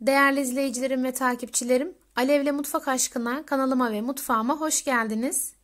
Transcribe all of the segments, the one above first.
Değerli izleyicilerim ve takipçilerim, Alevle Mutfak Aşkına kanalıma ve mutfağıma hoş geldiniz.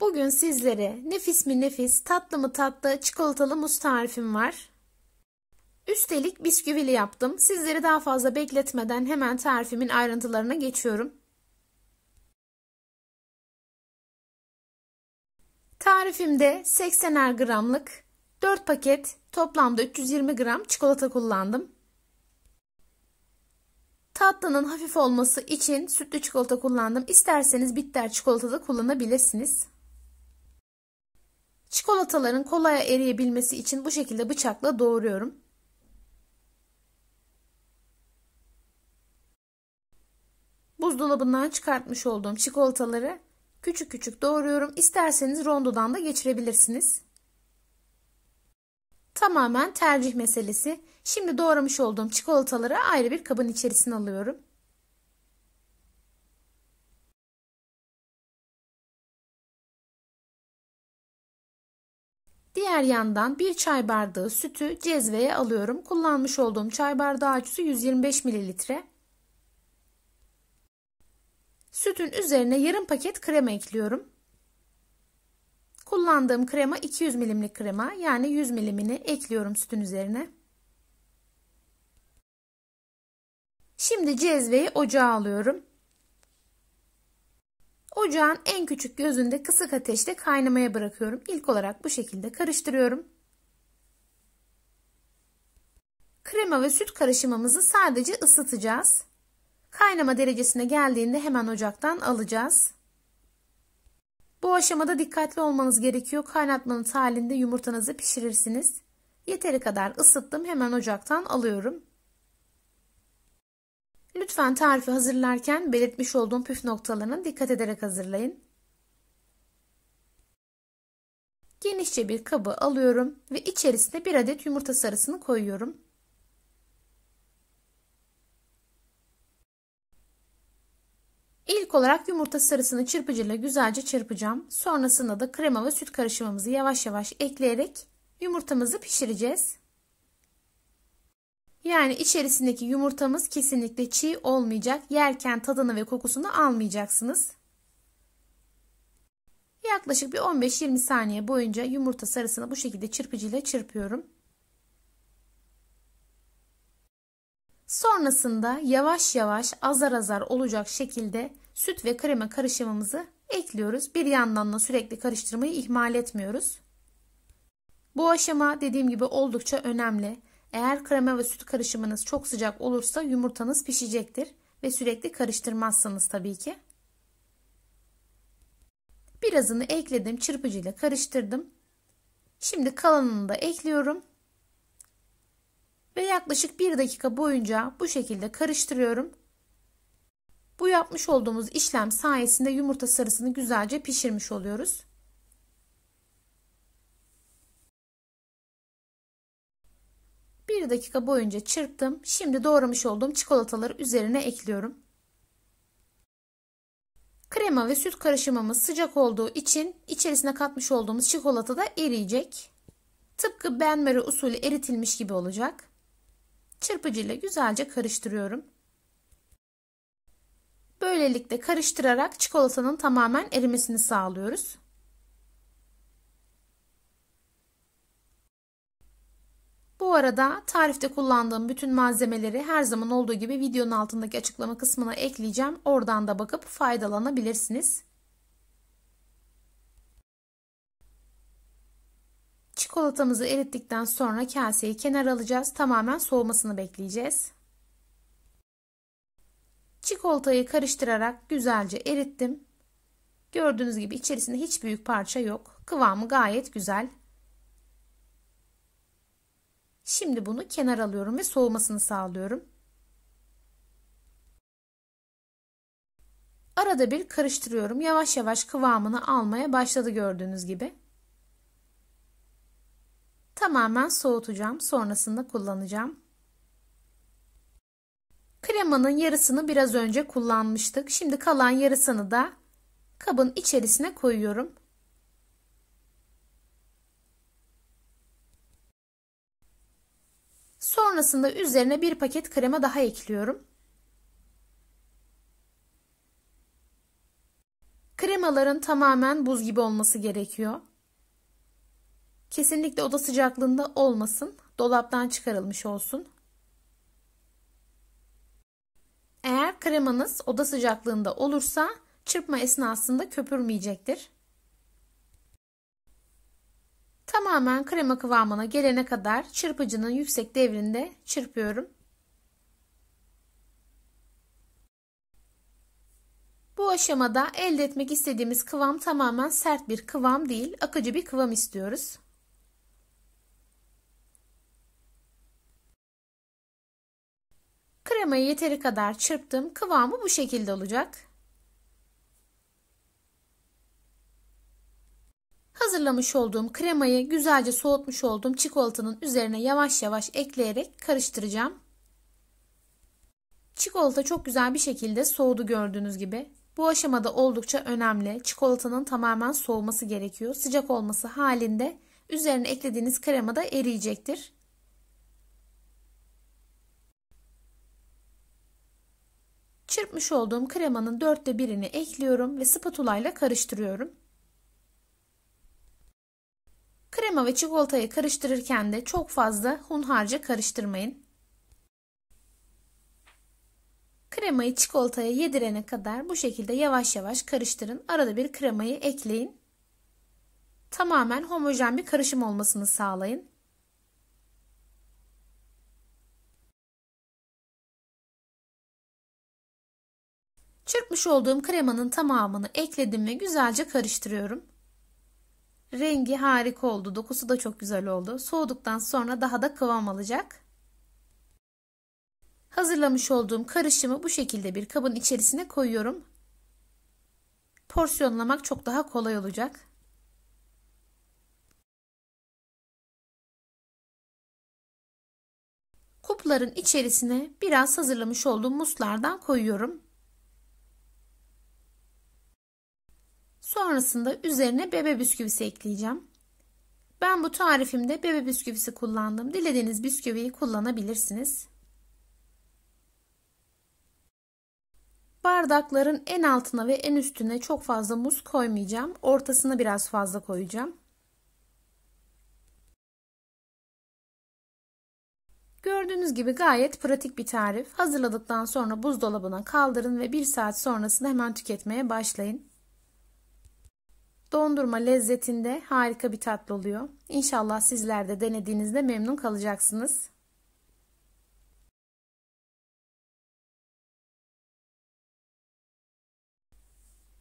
Bugün sizlere nefis mi nefis, tatlı mı tatlı çikolatalı muz tarifim var. Üstelik bisküvili yaptım. Sizleri daha fazla bekletmeden hemen tarifimin ayrıntılarına geçiyorum. Tarifimde 80'er gramlık 4 paket toplamda 320 gram çikolata kullandım. Tatlının hafif olması için sütlü çikolata kullandım. İsterseniz bitter çikolata da kullanabilirsiniz. Çikolataların kolay eriyebilmesi için bu şekilde bıçakla doğruyorum. Buzdolabından çıkartmış olduğum çikolataları küçük küçük doğruyorum. İsterseniz rondodan da geçirebilirsiniz. Tamamen tercih meselesi. Şimdi doğramış olduğum çikolataları ayrı bir kabın içerisine alıyorum. Diğer yandan bir çay bardağı sütü cezveye alıyorum. Kullanmış olduğum çay bardağı ölçüsü 125 mililitre. Sütün üzerine yarım paket krema ekliyorum. Kullandığım krema 200 milimlik krema yani 100 milimini ekliyorum sütün üzerine. Şimdi cezveyi ocağa alıyorum. Ocağın en küçük gözünde kısık ateşte kaynamaya bırakıyorum. İlk olarak bu şekilde karıştırıyorum. Krema ve süt karışımımızı sadece ısıtacağız. Kaynama derecesine geldiğinde hemen ocaktan alacağız. Bu aşamada dikkatli olmanız gerekiyor. Kaynatmanız halinde yumurtanızı pişirirsiniz. Yeteri kadar ısıttım. Hemen ocaktan alıyorum. Lütfen tarifi hazırlarken belirtmiş olduğum püf noktalarına dikkat ederek hazırlayın. Genişçe bir kabı alıyorum ve içerisine bir adet yumurta sarısını koyuyorum. İlk olarak yumurta sarısını çırpıcıyla güzelce çırpacağım. Sonrasında da krema ve süt karışımımızı yavaş yavaş ekleyerek yumurtamızı pişireceğiz. Yani içerisindeki yumurtamız kesinlikle çiğ olmayacak. Yerken tadını ve kokusunu almayacaksınız. Yaklaşık bir 15-20 saniye boyunca yumurta sarısını bu şekilde çırpıcıyla çırpıyorum. Sonrasında yavaş yavaş azar azar olacak şekilde süt ve krema karışımımızı ekliyoruz. Bir yandan da sürekli karıştırmayı ihmal etmiyoruz. Bu aşama dediğim gibi oldukça önemli. Eğer krema ve süt karışımınız çok sıcak olursa yumurtanız pişecektir ve sürekli karıştırmazsanız tabii ki. Birazını ekledim, çırpıcıyla karıştırdım. Şimdi kalanını da ekliyorum. Ve yaklaşık 1 dakika boyunca bu şekilde karıştırıyorum. Bu yapmış olduğumuz işlem sayesinde yumurta sarısını güzelce pişirmiş oluyoruz. 1 dakika boyunca çırptım. Şimdi doğramış olduğum çikolataları üzerine ekliyorum. Krema ve süt karışımımız sıcak olduğu için içerisine katmış olduğumuz çikolata da eriyecek. Tıpkı benmari usulü eritilmiş gibi olacak. Çırpıcıyla güzelce karıştırıyorum. Böylelikle karıştırarak çikolatanın tamamen erimesini sağlıyoruz. Bu arada tarifte kullandığım bütün malzemeleri her zaman olduğu gibi videonun altındaki açıklama kısmına ekleyeceğim. Oradan da bakıp faydalanabilirsiniz. Çikolatamızı erittikten sonra kaseyi kenara alacağız. Tamamen soğumasını bekleyeceğiz. Çikolatayı karıştırarak güzelce erittim. Gördüğünüz gibi içerisinde hiç büyük parça yok. Kıvamı gayet güzel. Şimdi bunu kenar alıyorum ve soğumasını sağlıyorum. Arada bir karıştırıyorum. Yavaş yavaş kıvamını almaya başladı gördüğünüz gibi. Tamamen soğutacağım. Sonrasında kullanacağım. Kremanın yarısını biraz önce kullanmıştık. Şimdi kalan yarısını da kabın içerisine koyuyorum. Sonrasında üzerine bir paket krema daha ekliyorum. Kremaların tamamen buz gibi olması gerekiyor. Kesinlikle oda sıcaklığında olmasın. Dolaptan çıkarılmış olsun. Eğer kremanız oda sıcaklığında olursa çırpma esnasında köpürmeyecektir. Tamamen krema kıvamına gelene kadar çırpıcının yüksek devrinde çırpıyorum. Bu aşamada elde etmek istediğimiz kıvam tamamen sert bir kıvam değil, akıcı bir kıvam istiyoruz. Kremayı yeteri kadar çırptım. Kıvamı bu şekilde olacak. Hazırlamış olduğum kremayı güzelce soğutmuş olduğum çikolatanın üzerine yavaş yavaş ekleyerek karıştıracağım. Çikolata çok güzel bir şekilde soğudu gördüğünüz gibi. Bu aşamada oldukça önemli. Çikolatanın tamamen soğuması gerekiyor. Sıcak olması halinde üzerine eklediğiniz krema da eriyecektir. Çırpmış olduğum kremanın dörtte birini ekliyorum ve spatula ile karıştırıyorum. Krema ve çikolatayı karıştırırken de çok fazla hunharca karıştırmayın. Kremayı çikolataya yedirene kadar bu şekilde yavaş yavaş karıştırın. Arada bir kremayı ekleyin. Tamamen homojen bir karışım olmasını sağlayın. Çırpmış olduğum kremanın tamamını ekledim ve güzelce karıştırıyorum. Rengi harika oldu. Dokusu da çok güzel oldu. Soğuduktan sonra daha da kıvam alacak. Hazırlamış olduğum karışımı bu şekilde bir kabın içerisine koyuyorum. Porsiyonlamak çok daha kolay olacak. Kupların içerisine biraz hazırlamış olduğum muslardan koyuyorum. Sonrasında üzerine bebe bisküvisi ekleyeceğim. Ben bu tarifimde bebe bisküvisi kullandım. Dilediğiniz bisküviyi kullanabilirsiniz. Bardakların en altına ve en üstüne çok fazla muz koymayacağım. Ortasına biraz fazla koyacağım. Gördüğünüz gibi gayet pratik bir tarif. Hazırladıktan sonra buzdolabına kaldırın ve 1 saat sonrasında hemen tüketmeye başlayın. Dondurma lezzetinde harika bir tatlı oluyor. İnşallah sizler de denediğinizde memnun kalacaksınız.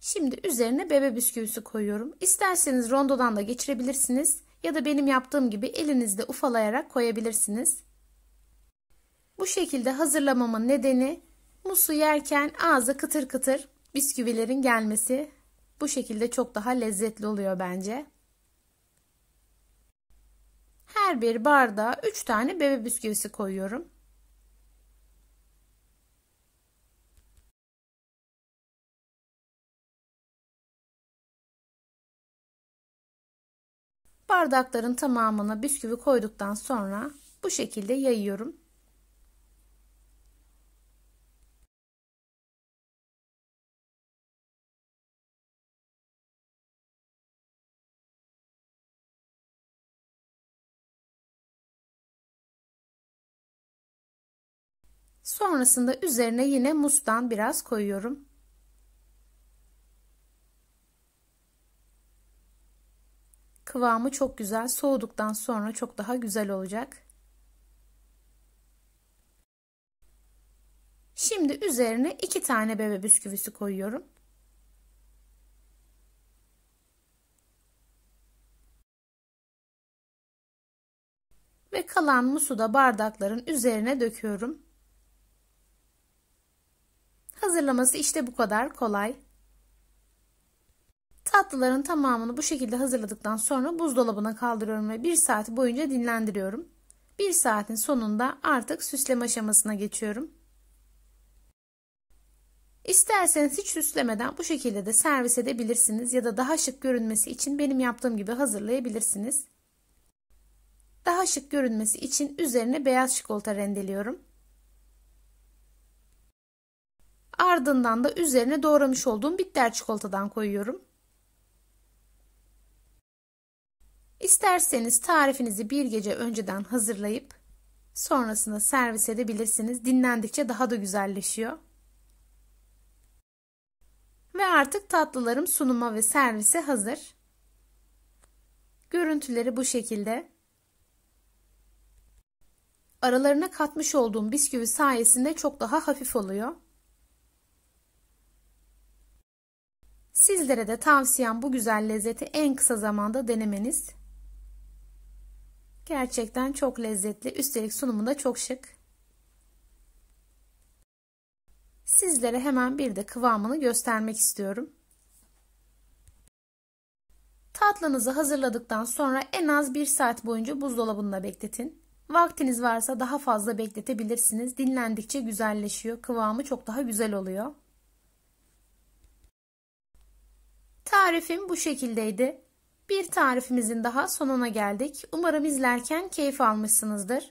Şimdi üzerine bebe bisküvisi koyuyorum. İsterseniz rondodan da geçirebilirsiniz ya da benim yaptığım gibi elinizde ufalayarak koyabilirsiniz. Bu şekilde hazırlamamın nedeni musu yerken ağza kıtır kıtır bisküvilerin gelmesi bu şekilde çok daha lezzetli oluyor bence. Her bir bardağa 3 tane bebe bisküvisi koyuyorum. Bardakların tamamına bisküvi koyduktan sonra bu şekilde yayıyorum. Sonrasında üzerine yine mustan biraz koyuyorum. Kıvamı çok güzel. Soğuduktan sonra çok daha güzel olacak. Şimdi üzerine iki tane bebe bisküvisi koyuyorum. Ve kalan musu da bardakların üzerine döküyorum. Hazırlaması işte bu kadar kolay. Tatlıların tamamını bu şekilde hazırladıktan sonra buzdolabına kaldırıyorum ve 1 saat boyunca dinlendiriyorum. 1 saatin sonunda artık süsleme aşamasına geçiyorum. İsterseniz hiç süslemeden bu şekilde de servis edebilirsiniz ya da daha şık görünmesi için benim yaptığım gibi hazırlayabilirsiniz. Daha şık görünmesi için üzerine beyaz çikolata rendeliyorum. Ardından da üzerine doğramış olduğum bitter çikolatadan koyuyorum. İsterseniz tarifinizi bir gece önceden hazırlayıp sonrasında servis edebilirsiniz. Dinlendikçe daha da güzelleşiyor. Ve artık tatlılarım sunuma ve servise hazır. Görüntüleri bu şekilde. Aralarına katmış olduğum bisküvi sayesinde çok daha hafif oluyor. Sizlere de tavsiyem bu güzel lezzeti en kısa zamanda denemeniz. Gerçekten çok lezzetli. Üstelik sunumu da çok şık. Sizlere hemen bir de kıvamını göstermek istiyorum. Tatlınızı hazırladıktan sonra en az 1 saat boyunca buzdolabında bekletin. Vaktiniz varsa daha fazla bekletebilirsiniz. Dinlendikçe güzelleşiyor. Kıvamı çok daha güzel oluyor. Tarifim bu şekildeydi. Bir tarifimizin daha sonuna geldik. Umarım izlerken keyif almışsınızdır.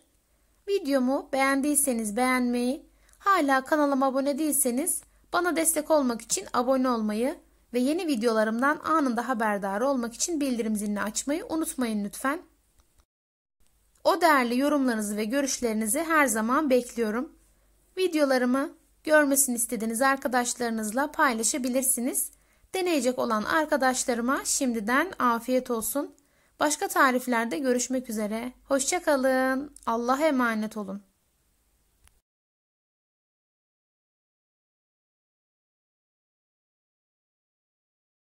Videomu beğendiyseniz beğenmeyi, hala kanalıma abone değilseniz bana destek olmak için abone olmayı ve yeni videolarımdan anında haberdar olmak için bildirim zilini açmayı unutmayın lütfen. O değerli yorumlarınızı ve görüşlerinizi her zaman bekliyorum. Videolarımı görmesini istediğiniz arkadaşlarınızla paylaşabilirsiniz. Deneyecek olan arkadaşlarıma şimdiden afiyet olsun. Başka tariflerde görüşmek üzere. Hoşçakalın. Allah'a emanet olun.